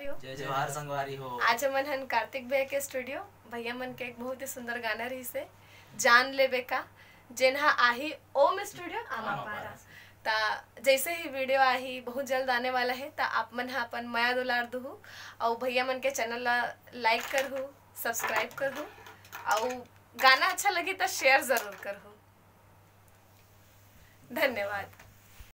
आज मन हन कार्तिक भैया के स्टूडियो भैया मन के एक बहुत ही सुंदर गाना रही से जान लेबे का जिन्हा आही ओम स्टूडियो आमा पारा ता जैसे ही वीडियो आही बहुत जल्द आने वाला है ता आप मन हा अपन माया दुलार दूहू और भैया मन के चैनल ला लाइक करहु सब्सक्राइब करहु और गाना अच्छा लगे तो शेयर जरूर करहु धन्यवाद